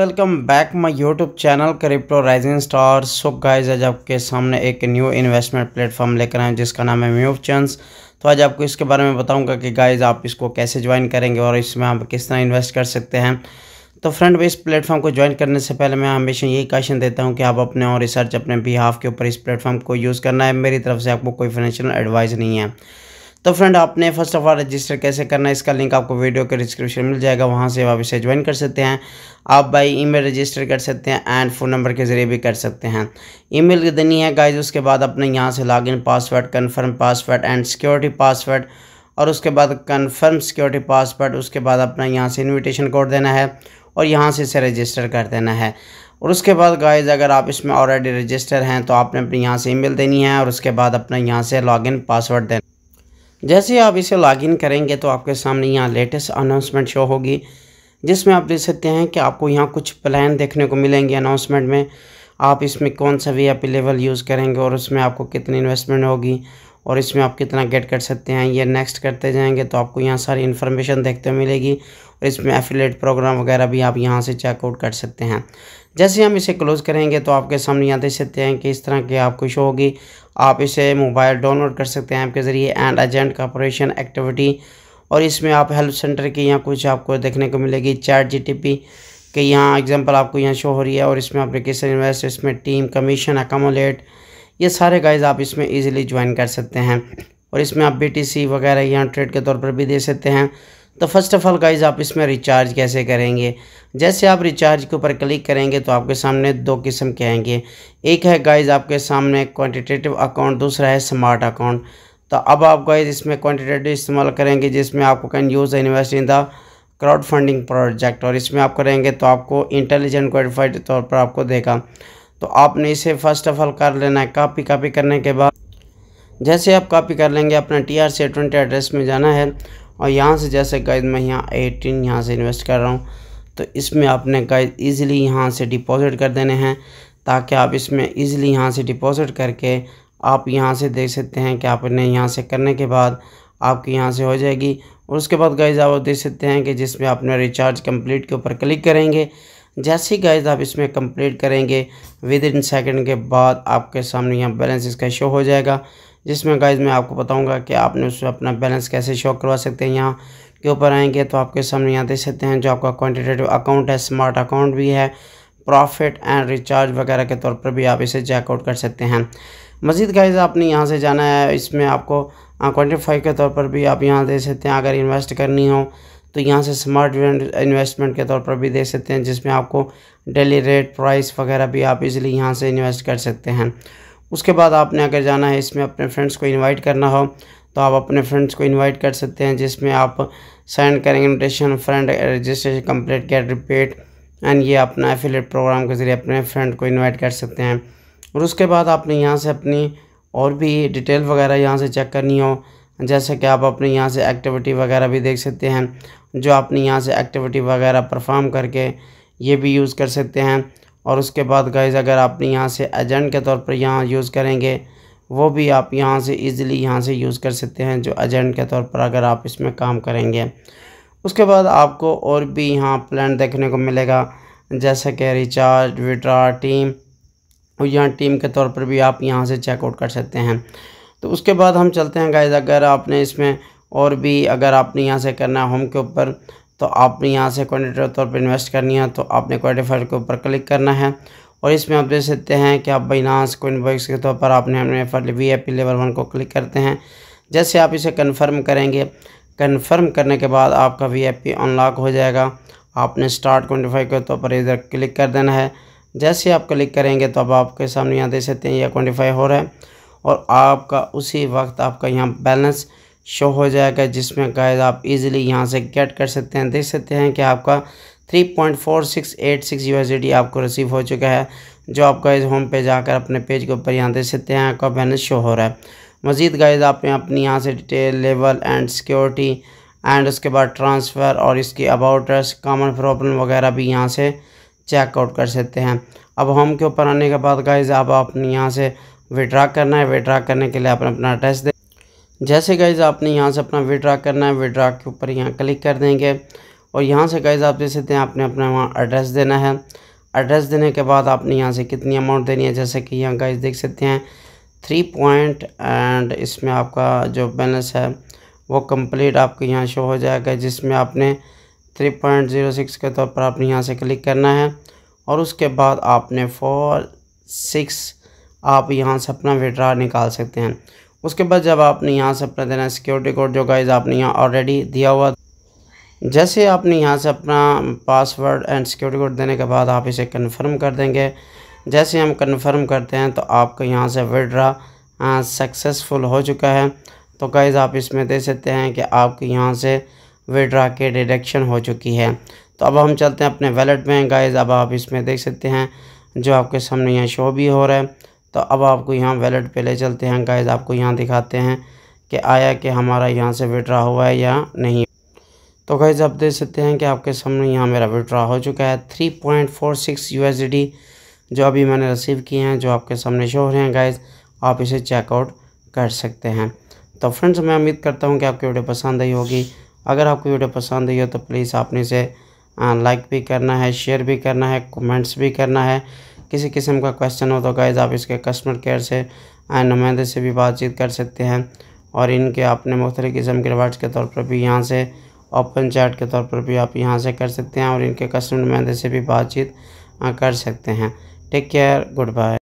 welcome back my YouTube channel crypto rising star so guys आज आपके सामने एक न्यू इन्वेस्टमेंट प्लेटफॉर्म लेकर आए जिसका नाम है म्यूफ़ चांस तो आज आपको इसके बारे में बताऊंगा कि गाइस आप इसको कैसे ज्वाइन करेंगे और इसमें आप किस तरह इन्वेस्ट कर सकते हैं तो फ्रेंड इस प्लेटफॉर्म को ज्वाइन करने से पहले मैं हमेशा यही क्वेश्चन देता हूँ कि आप अपने और रिसर्च अपने बिहाफ के ऊपर इस प्लेटफॉर्म को यूज़ करना है मेरी तरफ से आपको कोई फाइनेंशियल एडवाइस नहीं है तो फ्रेंड आपने फर्स्ट ऑफ ऑल रजिस्टर कैसे करना है इसका लिंक आपको वीडियो के डिस्क्रिप्शन मिल जाएगा वहाँ से आप इसे ज्वाइन कर सकते हैं आप बाई ईमेल रजिस्टर कर सकते हैं एंड फ़ोन नंबर के ज़रिए भी कर सकते हैं ईमेल देनी है गाइज उसके बाद अपने यहाँ से login password confirm password and security password और उसके बाद कन्फर्म सिक्योरिटी पासवर्ड उसके बाद अपना यहाँ से इन्विटेशन कोड देना है और यहाँ से इसे रजिस्टर कर देना है और उसके बाद गाइज अगर आप इसमें ऑलरेडी रजिस्टर हैं तो आपने अपने यहाँ से ईमेल देनी है और उसके बाद अपना यहाँ से लॉगिन पासवर्ड देना जैसे आप इसे लॉगिन करेंगे तो आपके सामने यहाँ लेटेस्ट अनाउंसमेंट शो होगी जिसमें आप देख सकते हैं कि आपको यहाँ कुछ प्लान देखने को मिलेंगे अनाउंसमेंट में आप इसमें कौन सा वी अप लेवल यूज़ करेंगे और उसमें आपको कितनी इन्वेस्टमेंट होगी और इसमें आप कितना गेट कर सकते हैं ये नेक्स्ट करते जाएंगे तो आपको यहाँ सारी इन्फॉर्मेशन देखते मिलेगी और इसमें एफिलेट प्रोग्राम वगैरह भी आप यहाँ से चेकआउट कर सकते हैं जैसे हम इसे क्लोज़ करेंगे तो आपके सामने यहाँ देख सकते हैं कि इस तरह की आपको शो होगी आप इसे मोबाइल डाउनलोड कर सकते हैं आपके ज़रिए एंड एजेंट कॉपोरेशन एक्टिविटी और इसमें आप हेल्प सेंटर की यहाँ कुछ आपको देखने को मिलेगी चैट जी के यहाँ एग्जाम्पल आपको यहाँ शो हो रही है और इसमें एप्लीकेशन इन्वेस्ट इसमें टीम कमीशन अकोमोलेट ये सारे गाइज आप इसमें ईजिली ज्वाइन कर सकते हैं और इसमें आप बी वगैरह यहाँ ट्रेड के तौर पर भी दे सकते हैं तो फर्स्ट ऑफ़ ऑल गाइज आप इसमें रिचार्ज कैसे करेंगे जैसे आप रिचार्ज के ऊपर क्लिक करेंगे तो आपके सामने दो किस्म के आएंगे एक है गाइज आपके सामने क्वांटिटेटिव अकाउंट दूसरा है स्मार्ट अकाउंट तो अब आप गाइज इसमें क्वांटिटेटिव इस्तेमाल करेंगे जिसमें आपको can use invest in the crowd funding project और इसमें आप करेंगे तो आपको इंटेलिजेंट क्वालिफाइड तौर पर आपको देगा तो आपने इसे फ़र्स्ट ऑफ ऑल कर लेना है कापी कापी करने के बाद जैसे आप कॉपी कर लेंगे अपने T R C twenty address में जाना है और यहाँ से जैसे गाइज मैं यहाँ एटीन यहाँ से इन्वेस्ट कर रहा हूँ तो इसमें आपने गाइज ईज़िली यहाँ से डिपॉजिट कर देने हैं ताकि आप इसमें ईज़िली यहाँ से डिपॉजिट करके आप यहाँ से देख सकते हैं कि आपने यहाँ से करने के बाद आपकी यहाँ से हो जाएगी और उसके बाद गाइज आप देख सकते हैं कि जिसमें आपने रिचार्ज कंप्लीट के ऊपर क्लिक करेंगे जैसे ही गाइज आप इसमें कंप्लीट करेंगे विद इन सेकेंड के बाद आपके सामने यहाँ बैलेंस इसका शो हो जाएगा जिसमें गाइज मैं आपको बताऊंगा कि आपने उसमें अपना बैलेंस कैसे शो करवा सकते हैं यहाँ के ऊपर आएंगे तो आपके सामने यहाँ देख सकते हैं जो आपका क्वान्टिटेटिव अकाउंट है स्मार्ट अकाउंट भी है प्रॉफिट एंड रिचार्ज वगैरह के तौर पर भी आप इसे चेकआउट कर सकते हैं मज़ीद गाइज आपने यहाँ से जाना है इसमें आपको क्वान्टिफाई हाँ, के तौर पर भी आप यहाँ दे सकते हैं अगर इन्वेस्ट करनी हो तो यहाँ से स्मार्ट इन्वेस्टमेंट के तौर पर भी दे सकते हैं जिसमें आपको डेली रेट प्राइस वगैरह भी आप इजीली यहाँ से इन्वेस्ट कर सकते हैं उसके बाद आपने अगर जाना है इसमें अपने फ्रेंड्स को इनवाइट करना हो तो आप अपने फ्रेंड्स को इनवाइट कर सकते हैं जिसमें आप सेंड करेंगे notation friend registration complete get repeat and ये अपना एफिलेट प्रोग्राम के ज़रिए अपने फ्रेंड को इन्वाइट कर सकते हैं और उसके बाद आपने यहाँ से अपनी और भी डिटेल वगैरह यहाँ से चेक करनी हो जैसे कि आप अपने यहाँ से एक्टिविटी वगैरह भी देख सकते हैं जो आपने यहाँ से एक्टिविटी वगैरह परफॉर्म करके ये भी यूज़ कर सकते हैं और उसके बाद गाइज अगर आपने यहाँ से एजेंट के तौर पर यहाँ यूज़ करेंगे वो भी आप यहाँ से इजीली यहाँ से यूज़ कर सकते हैं जो एजेंट के तौर पर अगर आप इसमें काम करेंगे उसके बाद आपको और भी यहाँ प्लान देखने को मिलेगा जैसे कि रिचार्ज विड्रा टीम और यहाँ टीम के तौर पर भी आप यहाँ से चेकआउट कर सकते हैं तो उसके बाद हम चलते हैं गाइज अगर आपने इसमें और भी अगर आपने यहाँ से करना है होम के ऊपर तो आपने यहाँ से क्वान्टिटी तौर पर इन्वेस्ट करनी है तो आपने क्वालिफाइड के ऊपर क्लिक करना है और इसमें आप देख सकते हैं कि आप बाइनास कोइनबर्ग्स के तौर पर आपने हमने for V P level one को क्लिक करते हैं जैसे आप इसे कन्फर्म करेंगे कन्फर्म करने के बाद आपका वी आई अनलॉक हो जाएगा आपने स्टार्ट क्वान्टिफाई के तौर पर इधर क्लिक कर देना है जैसे आप क्लिक करेंगे तो अब आपके सामने यहाँ देख सकते हैं यह क्वान्टिफाई हो रहा है और आपका उसी वक्त आपका यहाँ बैलेंस शो हो जाएगा जिसमें गाइज आप इजीली यहाँ से गेट कर सकते हैं देख सकते हैं कि आपका 3.4686 यूएसडी आपको रिसीव हो चुका है जो आप गाइज होम पे जाकर अपने पेज के ऊपर यहाँ देख सकते हैं आपका बैलेंस शो हो रहा है मज़ीद गाइज आप अपनी यहाँ से detail level and security and उसके बाद ट्रांसफ़र और इसकी अबाउट कामन कॉमन प्रॉब्लम वगैरह भी यहाँ से चेकआउट कर सकते हैं अब होम के ऊपर आने के बाद गाइज आप अपनी यहाँ से विड्रा करना है विड्रा करने के लिए आपने अपना एड्रेस दे जैसे गाइज़ आपने यहाँ से अपना विड्रा करना है विड्रा के ऊपर यहाँ क्लिक कर देंगे और यहाँ से गाइज़ आप जैसे दें आपने अपना वहाँ एड्रेस देना है एड्रेस देने के बाद आपने यहाँ से कितनी अमाउंट देनी है जैसे कि यहाँ गाइज देख सकते हैं थ्री पॉइंट एंड इसमें आपका जो बैलेंस है वो कंप्लीट आपको यहाँ शो हो जाएगा जिसमें आपने थ्री पॉइंट ज़ीरो सिक्स के तौर पर आपने यहाँ से क्लिक करना है और उसके बाद आपने फोर सिक्स आप यहाँ से अपना विड्रा निकाल सकते हैं उसके बाद जब आपने यहाँ से अपना देना सिक्योरिटी कोड जो गाइज आपने यहाँ ऑलरेडी दिया हुआ जैसे आपने यहाँ से अपना पासवर्ड एंड सिक्योरिटी कोड देने के बाद आप इसे कन्फर्म कर देंगे जैसे हम कन्फर्म करते हैं तो आपका यहाँ से विड्रा सक्सेसफुल हो चुका है तो गाइज़ आप इसमें दे सकते हैं कि आपके यहाँ से विड्रा के डिडक्शन हो चुकी है तो अब हम चलते हैं अपने वैलेट में गाइज़ अब आप इसमें देख सकते हैं जो आपके सामने यहाँ शो भी हो रहा है तो अब आपको यहाँ वैलेट पे ले चलते हैं गाइज आपको यहाँ दिखाते हैं कि आया कि हमारा यहाँ से विड्रा हुआ है या नहीं तो गाइज आप देख सकते हैं कि आपके सामने यहाँ मेरा विड्रा हो चुका है three point four six U S D जो अभी मैंने रिसीव किए हैं जो आपके सामने शो हो रहे हैं गाइज आप इसे चेकआउट कर सकते हैं तो फ्रेंड्स मैं उम्मीद करता हूँ कि आपकी वीडियो पसंद आई होगी अगर आपको वीडियो पसंद आई हो तो प्लीज़ आपने इसे लाइक भी करना है शेयर भी करना है कमेंट्स भी करना है किसी किस्म का क्वेश्चन हो तो गाइज़ आप इसके कस्टमर केयर से आए नुमाइंदे से भी बातचीत कर सकते हैं और इनके अपने मुख्तलि किस्म के रिवार्ड्स के तौर पर भी यहाँ से ओपन चैट के तौर पर भी आप यहाँ से कर सकते हैं और इनके कस्टमर नुमाइंदे से भी बातचीत कर सकते हैं टेक केयर गुड बाय